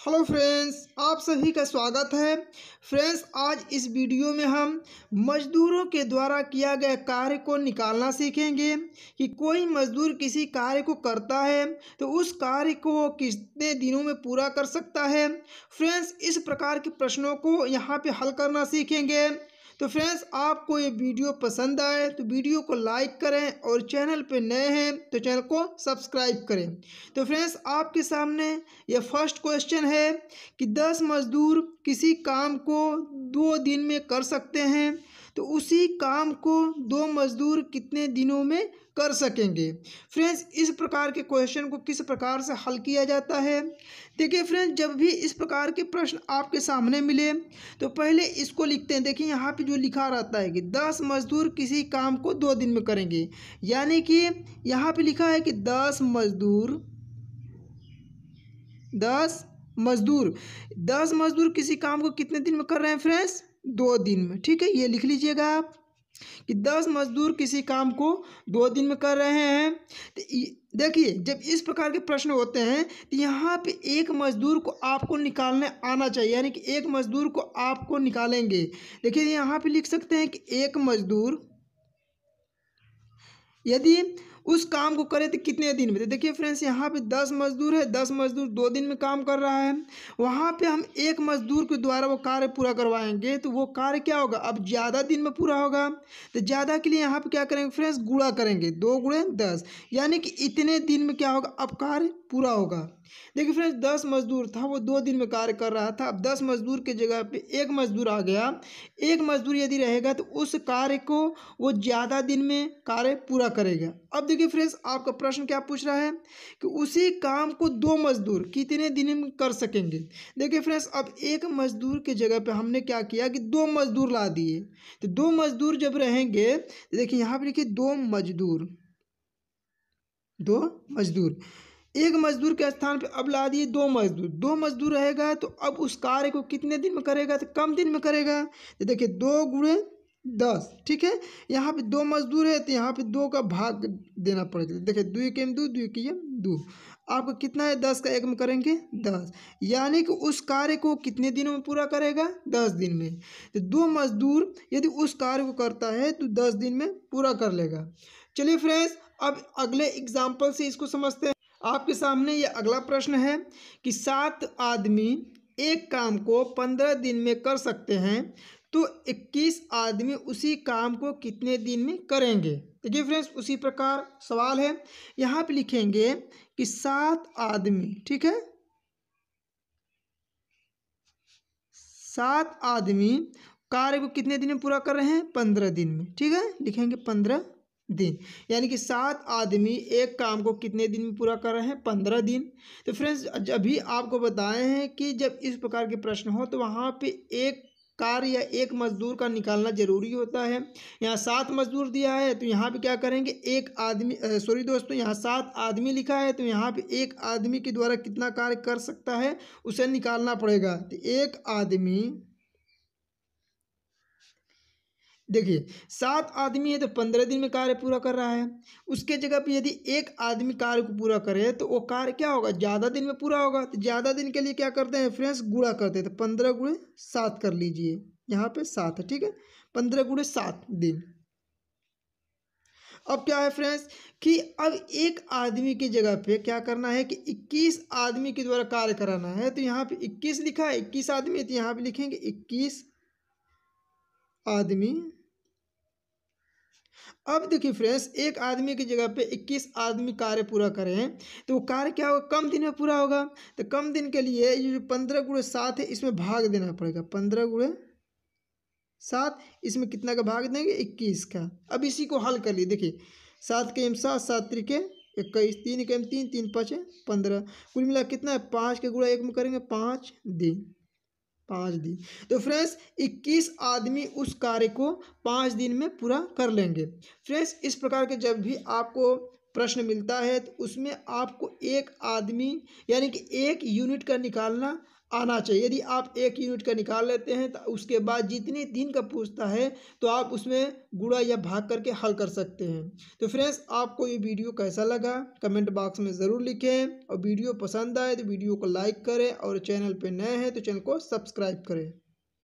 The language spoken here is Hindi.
हेलो फ्रेंड्स आप सभी का स्वागत है फ्रेंड्स आज इस वीडियो में हम मजदूरों के द्वारा किया गया कार्य को निकालना सीखेंगे कि कोई मजदूर किसी कार्य को करता है तो उस कार्य को वो कितने दिनों में पूरा कर सकता है फ्रेंड्स इस प्रकार के प्रश्नों को यहाँ पे हल करना सीखेंगे तो फ्रेंड्स आपको ये वीडियो पसंद आए तो वीडियो को लाइक करें और चैनल पे नए हैं तो चैनल को सब्सक्राइब करें तो फ्रेंड्स आपके सामने यह फर्स्ट क्वेश्चन है कि दस मज़दूर किसी काम को दो दिन में कर सकते हैं तो उसी काम को दो मज़दूर कितने दिनों में कर सकेंगे फ्रेंड्स इस प्रकार के क्वेश्चन को किस प्रकार से हल किया जाता है देखिए फ्रेंड्स जब भी इस प्रकार के प्रश्न आपके सामने मिले तो पहले इसको लिखते हैं देखिए यहाँ पे जो लिखा रहता है कि दस मजदूर किसी काम को दो दिन में करेंगे यानी कि यहाँ पे लिखा है कि दस मजदूर दस मजदूर दस मजदूर किसी काम को कितने दिन में कर रहे हैं फ्रेंड्स दो दिन में ठीक है ये लिख लीजिएगा आप कि दस मजदूर किसी काम को दो दिन में कर रहे हैं तो देखिए जब इस प्रकार के प्रश्न होते हैं तो यहाँ पे एक मजदूर को आपको निकालने आना चाहिए यानी कि एक मजदूर को आपको निकालेंगे देखिए यहाँ पे लिख सकते हैं कि एक मजदूर यदि उस काम को करे तो कितने दिन में तो देखिए फ्रेंड्स यहाँ पे दस मजदूर है दस मजदूर दो दिन में काम कर रहा है वहाँ पे हम एक मजदूर के द्वारा वो कार्य पूरा करवाएंगे तो वो कार्य क्या होगा अब ज़्यादा दिन में पूरा होगा तो ज़्यादा के लिए यहाँ पर क्या करेंगे फ्रेंड्स गुड़ा करेंगे दो गुड़े दस यानी कि इतने दिन में क्या होगा अब कार्य पूरा होगा देखिए फ्रेंड्स दस मजदूर था वो दो दिन में कार्य कर रहा था अब दस मजदूर के जगह पे एक मजदूर आ गया एक मजदूर यदि रहेगा तो उस कार्य को वो ज़्यादा दिन में कार्य पूरा करेगा अब देखिए फ्रेंड्स आपका प्रश्न क्या पूछ रहा है कि उसी काम को दो मजदूर कितने दिन में कर सकेंगे देखिए फ्रेंड्स अब एक मजदूर के जगह पर हमने क्या किया कि दो मजदूर ला दिए तो दो मजदूर जब रहेंगे देखिए यहाँ पर लिखिए दो मजदूर दो मजदूर एक मजदूर के स्थान पर अब ला दिए दो मजदूर दो मजदूर रहेगा तो अब उस कार्य को कितने दिन में करेगा तो कम दिन में करेगा तो देखिए दो गुणे दस ठीक है यहाँ पे दो मजदूर है तो यहाँ पे दो का भाग देना पड़ेगा देखिए दो के दो दो एम दो आपका कितना है दस का एक में करेंगे दस यानी कि उस कार्य को कितने दिनों में पूरा करेगा दस दिन में तो दो मजदूर यदि उस कार्य को करता है तो दस दिन में पूरा कर लेगा चलिए फ्रेंड्स अब अगले एग्जाम्पल से इसको समझते हैं आपके सामने ये अगला प्रश्न है कि सात आदमी एक काम को पंद्रह दिन में कर सकते हैं तो इक्कीस आदमी उसी काम को कितने दिन में करेंगे देखिए फ्रेंड्स उसी प्रकार सवाल है यहाँ पे लिखेंगे कि सात आदमी ठीक है सात आदमी कार्य को कितने दिन में पूरा कर रहे हैं पंद्रह दिन में ठीक है लिखेंगे पंद्रह दिन यानी कि सात आदमी एक काम को कितने दिन में पूरा कर रहे हैं पंद्रह दिन तो फ्रेंड्स अभी आपको बताए हैं कि जब इस प्रकार के प्रश्न हो तो वहाँ पे एक कार्य या एक मजदूर का निकालना जरूरी होता है यहाँ सात मजदूर दिया है तो यहाँ पे क्या करेंगे एक आदमी सॉरी दोस्तों यहाँ सात आदमी लिखा है तो यहाँ पे एक आदमी के द्वारा कितना कार्य कर सकता है उसे निकालना पड़ेगा तो एक आदमी देखिए सात आदमी है तो पंद्रह दिन में कार्य पूरा कर रहा है उसके जगह पर यदि एक आदमी कार्य को पूरा करे तो वो कार्य क्या होगा ज़्यादा दिन में पूरा होगा तो ज़्यादा दिन के लिए क्या करते हैं फ्रेंड्स गुड़ा करते हैं तो पंद्रह गुड़े सात कर लीजिए यहाँ पे सात है ठीक है पंद्रह गुड़े सात दिन अब क्या है फ्रेंड्स कि अब एक आदमी की जगह पे क्या करना है कि 21 आदमी के द्वारा कार्य कराना है तो यहाँ पे 21 लिखा है 21 आदमी तो यहाँ पे लिखेंगे 21 आदमी अब देखिए फ्रेंड्स एक आदमी की जगह पे 21 आदमी कार्य पूरा करें तो वो कार्य क्या होगा कम दिन में पूरा होगा तो कम दिन के लिए ये जो पंद्रह गुड़े सात है इसमें भाग देना पड़ेगा पंद्रह गुड़े सात इसमें कितना का भाग देंगे इक्कीस का अब इसी को हल कर लिए देखिए सात के एम सात सात त्रिके इक्कीस तीन के एम तीन तीन पाँच पंद्रह कुल मिला कितना है पाँच के गुड़ा एक में करेंगे पाँच दिन पाँच दिन तो फ्रेंड्स इक्कीस आदमी उस कार्य को पाँच दिन में पूरा कर लेंगे फ्रेंड्स इस प्रकार के जब भी आपको प्रश्न मिलता है तो उसमें आपको एक आदमी यानी कि एक यूनिट का निकालना आना चाहिए यदि आप एक यूनिट का निकाल लेते हैं तो उसके बाद जितने दिन का पूछता है तो आप उसमें गुड़ा या भाग करके हल कर सकते हैं तो फ्रेंड्स आपको ये वीडियो कैसा लगा कमेंट बॉक्स में ज़रूर लिखें और वीडियो पसंद आए तो वीडियो को लाइक करें और चैनल पर नए हैं तो चैनल को सब्सक्राइब करें